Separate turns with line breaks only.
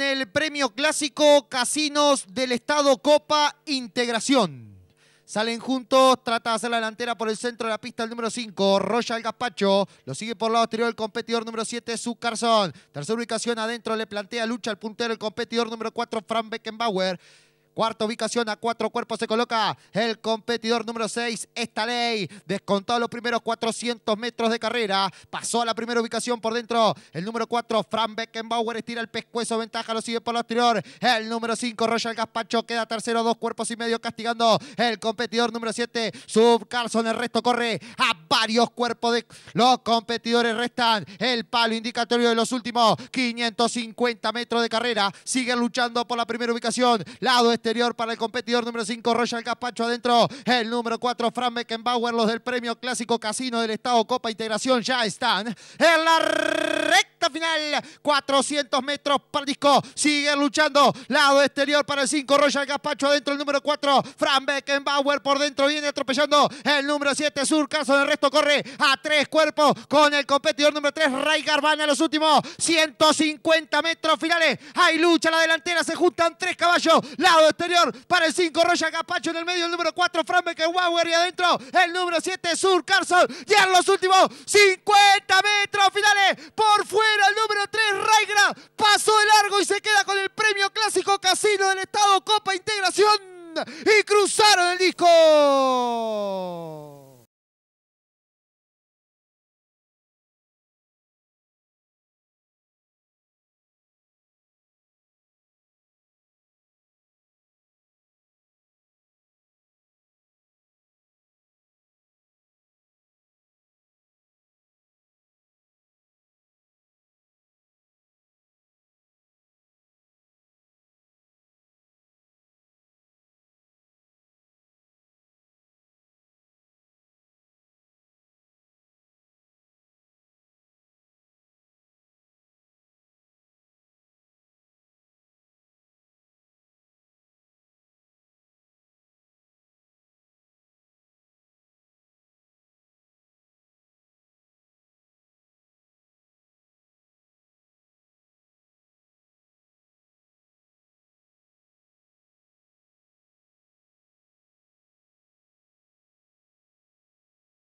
el premio clásico Casinos del Estado Copa Integración. Salen juntos, trata de hacer la delantera por el centro de la pista el número 5, Royal Gaspacho. Lo sigue por el lado exterior el competidor número 7, Sucarzón. Tercera ubicación adentro, le plantea lucha al puntero el competidor número 4, Frank Beckenbauer. Cuarta ubicación a cuatro cuerpos se coloca el competidor número 6, esta ley. descontó los primeros 400 metros de carrera. Pasó a la primera ubicación por dentro. El número 4, Fran Beckenbauer, estira el pescuezo. Ventaja lo sigue por lo anterior. El número 5, Royal Gaspacho, queda tercero. Dos cuerpos y medio castigando el competidor número 7, Sub Carlson. El resto corre a varios cuerpos de los competidores. Restan el palo indicatorio de los últimos 550 metros de carrera. Siguen luchando por la primera ubicación. Lado este para el competidor número 5, Royal Gaspacho adentro. El número 4, Frank Meckenbauer. los del premio clásico casino del Estado Copa Integración ya están en la final. 400 metros para disco. Sigue luchando. Lado exterior para el 5. Royal Gaspacho adentro el número 4. Fran Beckenbauer por dentro viene atropellando. El número 7 Sur. Carson, el resto corre a tres cuerpos con el competidor número 3 Ray Garbana. Los últimos 150 metros finales. Hay lucha la delantera. Se juntan tres caballos. Lado exterior para el 5. Royal Gaspacho en el medio. El número 4 Fran Beckenbauer y adentro el número 7 Sur. Carson. Y en los
últimos 50 metros finales por fuera al número 3, Raigra. Pasó de largo y se queda con el premio clásico casino del Estado Copa Integración. Y cruzaron el disco.